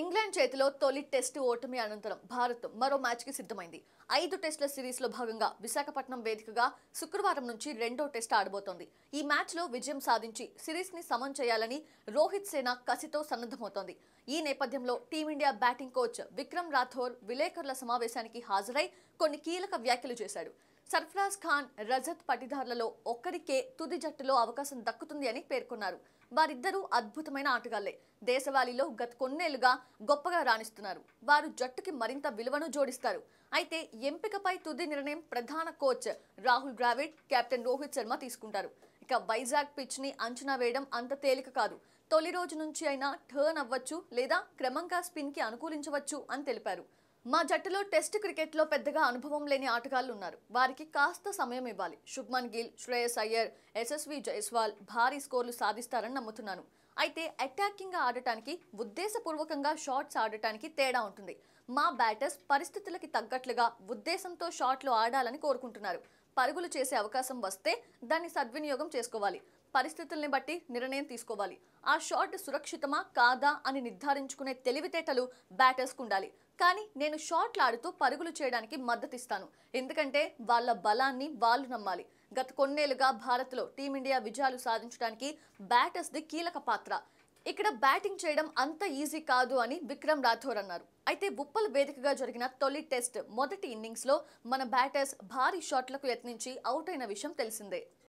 England చేతిలో తొలి test ఓటమి అనంతరం భారత్ మరో మ్యాచ్కి సిద్ధమైంది ఐదు టెస్టుల సిరీస్లో భాగంగా విశాఖపట్నం వేదికగా శుక్రవారం నుంచి రెండో టెస్ట్ ఆడబోతోంది ఈ మ్యాచ్లో విజయం సాధించి సిరీస్ని సమం చేయాలని రోహిత్ సేన కసితో సన్నద్ధమవుతోంది ఈ నేపథ్యంలో team India batting coach Vikram Rathore విలేకరుల సమావేశానికి హాజరై కొన్ని కీలక వ్యాఖ్యలు చేశాడు సర్ఫరాజ్ ఖాన్ రజత్ పటిదారులలో ఒక్కరికే తుది జట్టులో అవకాశం దక్కుతుంది అని పేర్కొన్నారు వారిద్దరూ అద్భుతమైన ఆటగాళ్లే దేశవాళీలో గత కొన్నేళ్లుగా గొప్పగా రాణిస్తున్నారు వారు జట్టుకి మరింత విలువను జోడిస్తారు అయితే ఎంపికపై తుది నిర్ణయం ప్రధాన కోచ్ రాహుల్ ద్రావిడ్ కెప్టెన్ రోహిత్ శర్మ తీసుకుంటారు ఇక వైజాగ్ పిచ్ ని అంచనా వేయడం అంత తేలిక కాదు తొలి రోజు నుంచి అయినా టర్న్ అవ్వచ్చు లేదా క్రమంగా స్పిన్ కి అనుకూలించవచ్చు అని తెలిపారు మా జట్టులో టెస్ట్ క్రికెట్లో పెద్దగా అనుభవం లేని ఆటగాళ్లు ఉన్నారు వారికి కాస్త సమయం ఇవ్వాలి శుభ్మన్ గిల్ శ్రేయస్ అయ్యర్ ఎస్ఎస్వి జైస్వాల్ భారీ స్కోర్లు సాధిస్తారని నమ్ముతున్నాను అయితే అటాకింగ్గా ఆడటానికి ఉద్దేశపూర్వకంగా షార్ట్స్ ఆడటానికి తేడా ఉంటుంది మా బ్యాటర్స్ పరిస్థితులకి తగ్గట్లుగా ఉద్దేశంతో షాట్లు ఆడాలని కోరుకుంటున్నారు పరుగులు చేసే అవకాశం వస్తే దాన్ని సద్వినియోగం చేసుకోవాలి పరిస్థితుల్ని బట్టి నిర్ణయం తీసుకోవాలి ఆ షాట్ సురక్షితమా కాదా అని నిర్ధారించుకునే తెలివితేటలు బ్యాటర్స్కు ఉండాలి కానీ నేను షాట్లు ఆడుతూ పరుగులు చేయడానికి మద్దతిస్తాను ఎందుకంటే వాళ్ళ బలాన్ని వాళ్ళు నమ్మాలి గత కొన్నేళ్లుగా భారత్లో టీమిండియా విజయాలు సాధించడానికి బ్యాటర్స్ది కీలక పాత్ర ఇక్కడ బ్యాటింగ్ చేయడం అంత ఈజీ కాదు అని విక్రమ్ రాథోర్ అన్నారు అయితే బుప్పల వేదికగా జరిగిన తొలి టెస్ట్ మొదటి ఇన్నింగ్స్లో మన బ్యాటర్స్ భారీ షాట్లకు యత్నించి అవుట్ అయిన విషయం తెలిసిందే